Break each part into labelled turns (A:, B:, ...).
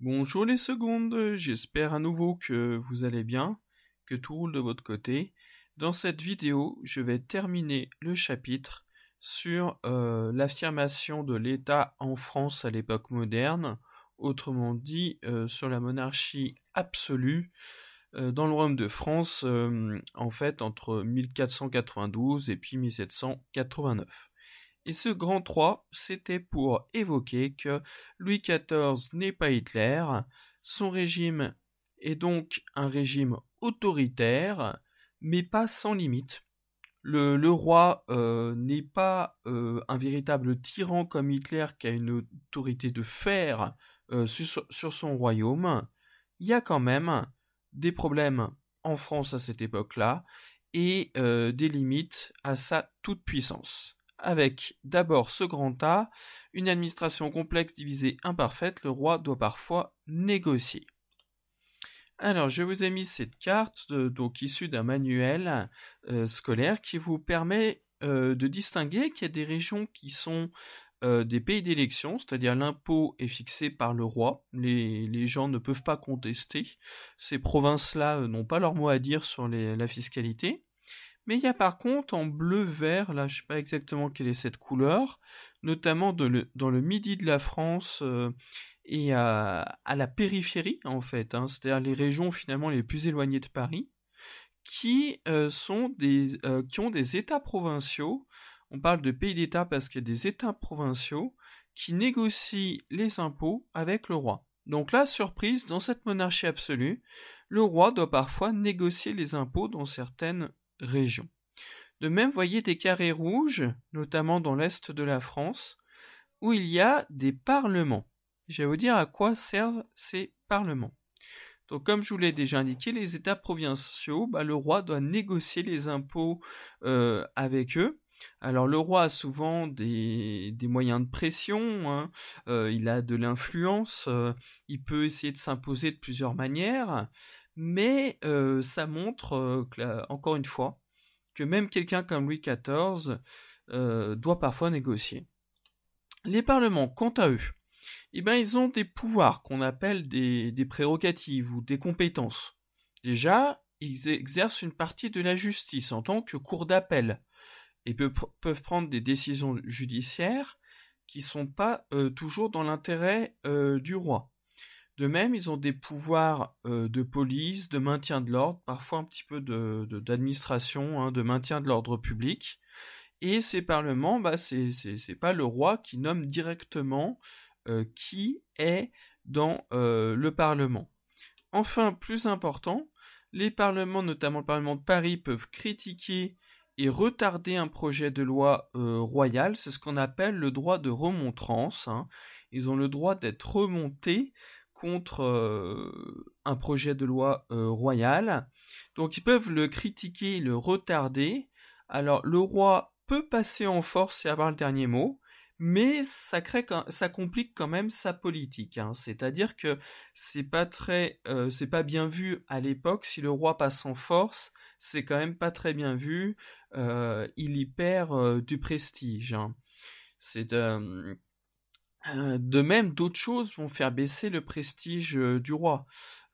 A: Bonjour les secondes, j'espère à nouveau que vous allez bien, que tout roule de votre côté. Dans cette vidéo, je vais terminer le chapitre sur euh, l'affirmation de l'État en France à l'époque moderne, autrement dit euh, sur la monarchie absolue euh, dans le royaume de France, en fait entre 1492 et puis 1789. Et ce grand 3, c'était pour évoquer que Louis XIV n'est pas Hitler, son régime est donc un régime autoritaire, mais pas sans limite. Le, roi euh, n'est pas euh, un véritable tyran comme Hitler qui a une autorité de fer euh, sur, son royaume. Il y a quand même des problèmes en France à cette époque-là et des limites à sa toute-puissance avec d'abord ce grand A, une administration complexe divisée imparfaite, le roi doit parfois négocier. Alors, je vous ai mis cette carte, euh, donc issue d'un manuel euh, scolaire, qui vous permet euh, de distinguer qu'il y a des régions qui sont des pays d'élection, c'est-à-dire l'impôt est fixé par le roi, les, gens ne peuvent pas contester, ces provinces-là n'ont pas leur mot à dire sur la fiscalité. Mais il y a par contre en bleu-vert, là je sais pas exactement quelle est cette couleur, notamment dans le midi de la France euh, et à, la périphérie en fait, hein, c'est-à-dire les régions finalement les plus éloignées de Paris, qui, euh, sont euh, qui ont des États provinciaux. On parle de pays d'État parce qu'il y a des États provinciaux qui négocient les impôts avec le roi. Donc là, surprise, dans cette monarchie absolue, le roi doit parfois négocier les impôts dans certaines de même, voyez des carrés rouges, notamment dans l'est de la France, où il y a des parlements. Je vais vous dire à quoi servent ces parlements. Donc, comme je vous l'ai déjà indiqué, les États provinciaux, bah, le roi doit négocier les impôts euh, avec eux. Alors le roi a souvent des, moyens de pression, hein. euh, il a de l'influence, euh, il peut essayer de s'imposer de plusieurs manières, mais ça montre, encore une fois, que même quelqu'un comme Louis XIV doit parfois négocier. Les parlements, quant à eux, eh bien, ils ont des pouvoirs qu'on appelle des, prérogatives ou des compétences. Déjà, ils exercent une partie de la justice en tant que cour d'appel et peuvent prendre des décisions judiciaires qui ne sont pas toujours dans l'intérêt du roi. De même, ils ont des pouvoirs euh, de police, de maintien de l'ordre, parfois un petit peu d'administration, de, hein, de maintien de l'ordre public. Et ces parlements, bah, c'est pas le roi qui nomme directement euh, qui est dans euh, le parlement. Enfin, plus important, les parlements, notamment le parlement de Paris, peuvent critiquer et retarder un projet de loi royal. C'est ce qu'on appelle le droit de remontrance. Hein. Ils ont le droit d'être remontés contre euh, un projet de loi euh, royal. Donc ils peuvent le critiquer, le retarder. Alors le roi peut passer en force et avoir le dernier mot, mais ça, crée, ça complique quand même sa politique. Hein. C'est-à-dire que c'est pas très, euh, c'est pas bien vu à l'époque si le roi passe en force, c'est quand même pas très bien vu. il y perd du prestige. Hein. C'est C'est euh, de même, d'autres choses vont faire baisser le prestige euh, du roi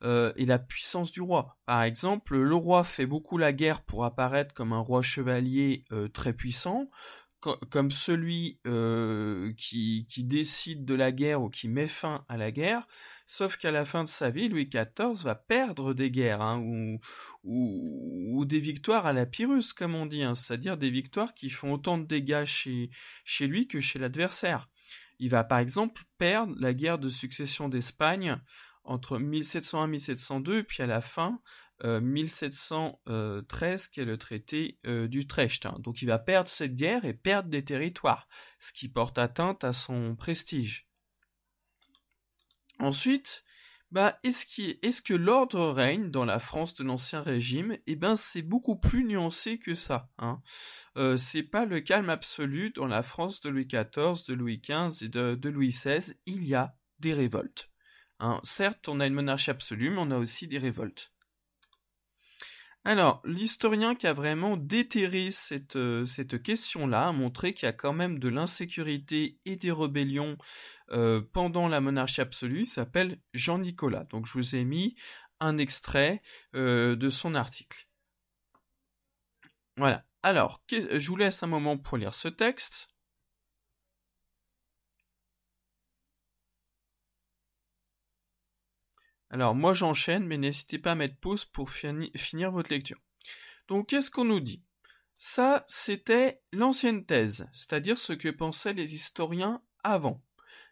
A: euh, et la puissance du roi. Par exemple, le roi fait beaucoup la guerre pour apparaître comme un roi chevalier très puissant, comme celui qui, décide de la guerre ou qui met fin à la guerre, sauf qu'à la fin de sa vie, Louis XIV va perdre des guerres hein, ou, des victoires à la Pyrrhus, comme on dit, hein, c'est-à-dire des victoires qui font autant de dégâts chez lui que chez l'adversaire. Il va par exemple perdre la guerre de succession d'Espagne entre 1701 et 1702, puis à la fin, 1713, euh, qui est le traité euh, d'Utrecht. Hein. Donc il va perdre cette guerre et perdre des territoires, ce qui porte atteinte à son prestige. Ensuite, bah, est-ce, que l'ordre règne dans la France de l'Ancien Régime Eh bien, c'est beaucoup plus nuancé que ça. Hein. Euh, c'est pas le calme absolu dans la France de Louis XIV, de Louis XV et de, Louis XVI. Il y a des révoltes. Hein. Certes, on a une monarchie absolue, mais on a aussi des révoltes. Alors, l'historien qui a vraiment déterré euh, cette, question-là a montré qu'il y a quand même de l'insécurité et des rébellions euh, pendant la monarchie absolue. s'appelle Jean Nicolas. Donc, je vous ai mis un extrait euh, de son article. Voilà. Alors, je vous laisse un moment pour lire ce texte. Alors moi j'enchaîne, mais n'hésitez pas à mettre pause pour finir votre lecture. Donc qu'est-ce qu'on nous dit Ça, c'était l'ancienne thèse, c'est-à-dire ce que pensaient les historiens avant.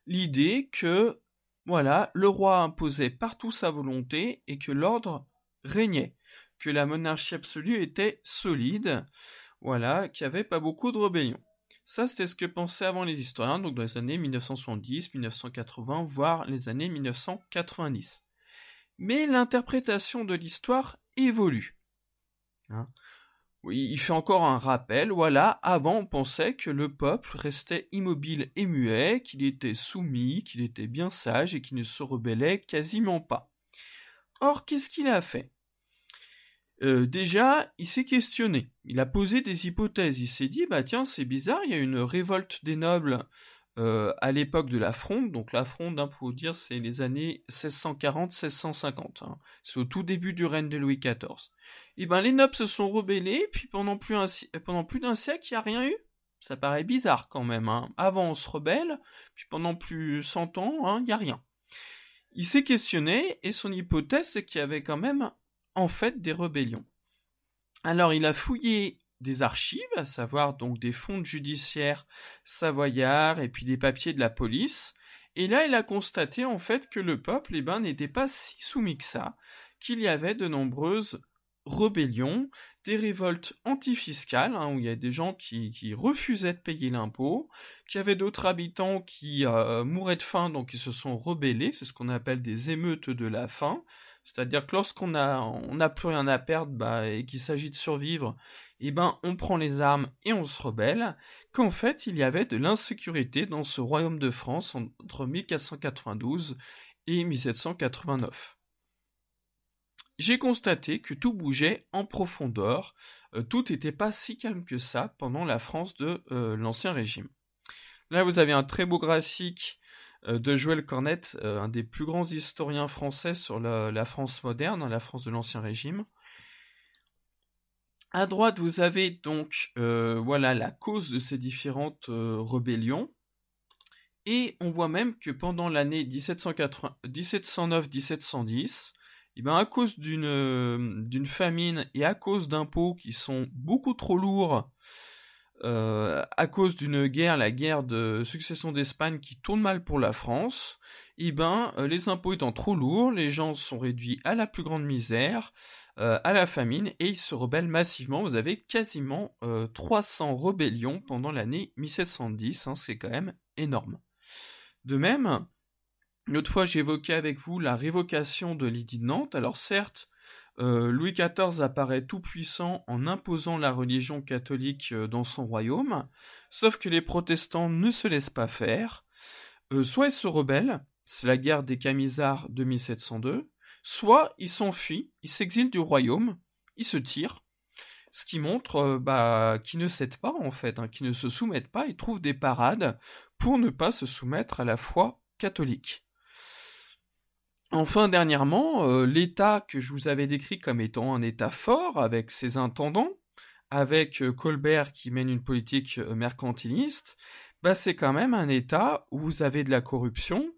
A: L'idée que, voilà, le roi imposait partout sa volonté et que l'ordre régnait, que la monarchie absolue était solide, voilà, qu'il n'y avait pas beaucoup de rébellions. Ça, c'était ce que pensaient avant les historiens, donc dans les années 1970, 1980, voire les années 1990 mais l'interprétation de l'histoire évolue. Hein oui, il fait encore un rappel, voilà, avant on pensait que le peuple restait immobile et muet, qu'il était soumis, qu'il était bien sage et qu'il ne se rebellait quasiment pas. Or, qu'est-ce qu'il a fait euh, déjà, il s'est questionné, il a posé des hypothèses, il s'est dit, bah tiens, c'est bizarre, il y a une révolte des nobles euh, à l'époque de la Fronde. Donc la Fronde, hein, pour vous dire, c'est les années 1640-1650. Hein. C'est au tout début du règne de Louis XIV. Et eh ben les nobles se sont rebellés, puis pendant plus, pendant plus d'un siècle, il n'y a rien eu. Ça paraît bizarre quand même. Hein. Avant, on se rebelle, puis pendant plus de 100 ans, il n'y a rien. Il s'est questionné, et son hypothèse, c'est qu'il y avait quand même, en fait, des rébellions. Alors, il a fouillé des archives, à savoir donc des fonds judiciaires savoyards et puis des papiers de la police. Et là, il a constaté en fait que le peuple eh ben, n'était pas si soumis que ça, qu'il y avait de nombreuses rébellions, des révoltes antifiscales, hein, où il y a des gens qui, refusaient de payer l'impôt, qu'il y avait d'autres habitants qui euh, mouraient de faim, donc ils se sont rebellés, c'est ce qu'on appelle des émeutes de la faim, c'est-à-dire que lorsqu'on n'a on a plus rien à perdre bah, et qu'il s'agit de survivre, et eh ben on prend les armes et on se rebelle, qu'en fait il y avait de l'insécurité dans ce royaume de France entre 1492 et 1789. J'ai constaté que tout bougeait en profondeur, euh, tout n'était pas si calme que ça pendant la France de euh, l'Ancien Régime. Là vous avez un très beau graphique euh, de Joël Cornette, un des plus grands historiens français sur la France moderne, hein, la France de l'Ancien Régime. À droite, vous avez donc euh, voilà la cause de ces différentes euh, rébellions. Et on voit même que pendant l'année 1709-1710, eh ben à cause euh, d'une famine et à cause d'impôts qui sont beaucoup trop lourds euh, à cause d'une guerre, la guerre de succession d'Espagne qui tourne mal pour la France, eh ben, euh, les impôts étant trop lourds, les gens sont réduits à la plus grande misère, euh, à la famine, et ils se rebellent massivement. Vous avez quasiment 300 rébellions pendant l'année 1710, hein, c'est quand même énorme. De même, une autre fois j'évoquais avec vous la révocation de l'édit de Nantes, alors certes, euh, Louis XIV apparaît tout puissant en imposant la religion catholique euh, dans son royaume, sauf que les protestants ne se laissent pas faire. Euh, soit ils se rebellent, c'est la guerre des Camisards de 1702, soit ils s'enfuient, ils s'exilent du royaume, ils se tirent, ce qui montre bah, qu'ils ne cèdent pas en fait, hein, qu'ils ne se soumettent pas, et trouvent des parades pour ne pas se soumettre à la foi catholique. Enfin, dernièrement, euh, l'État que je vous avais décrit comme étant un État fort avec ses intendants, avec euh, Colbert qui mène une politique euh, mercantiliste, bah, c'est quand même un État où vous avez de la corruption,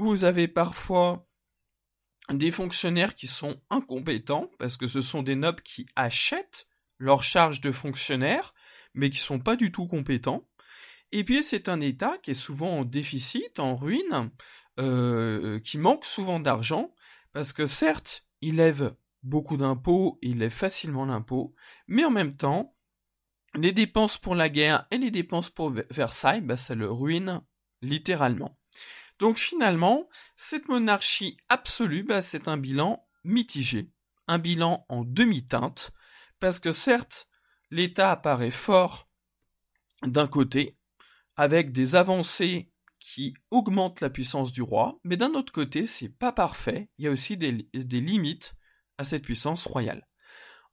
A: où vous avez parfois des fonctionnaires qui sont incompétents, parce que ce sont des nobles qui achètent leur charge de fonctionnaires, mais qui ne sont pas du tout compétents. Et puis c'est un État qui est souvent en déficit, en ruine, euh, euh, qui manque souvent d'argent, parce que certes, il lève beaucoup d'impôts, il lève facilement l'impôt, mais en même temps, les dépenses pour la guerre et les dépenses pour Versailles, bah, ça le ruine littéralement. Donc finalement, cette monarchie absolue, bah, c'est un bilan mitigé, un bilan en demi-teinte, parce que certes, l'État apparaît fort d'un côté, avec des avancées qui augmente la puissance du roi, mais d'un autre côté, c'est pas parfait, il y a aussi des, limites à cette puissance royale.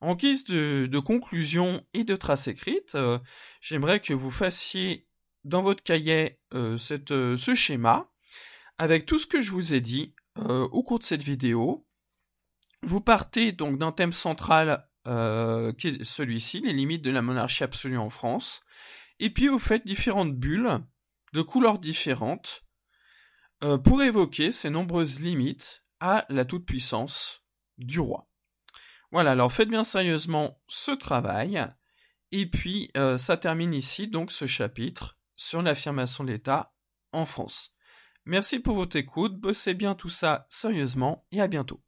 A: En guise de, conclusion et de trace écrite, euh, j'aimerais que vous fassiez dans votre cahier euh, euh, ce schéma avec tout ce que je vous ai dit au cours de cette vidéo. Vous partez donc d'un thème central qui est celui-ci, les limites de la monarchie absolue en France, et puis vous faites différentes bulles de couleurs différentes euh, pour évoquer ses nombreuses limites à la toute-puissance du roi. Voilà, alors faites bien sérieusement ce travail. Et puis, euh, ça termine ici, donc, ce chapitre sur l'affirmation de l'État en France. Merci pour votre écoute, bossez bien tout ça sérieusement et à bientôt.